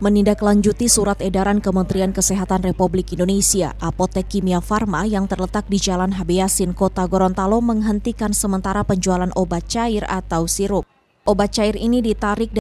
Menindaklanjuti surat edaran Kementerian Kesehatan Republik Indonesia, Apotek Kimia Farma yang terletak di Jalan Habeasin, Kota Gorontalo menghentikan sementara penjualan obat cair atau sirup. Obat cair ini ditarik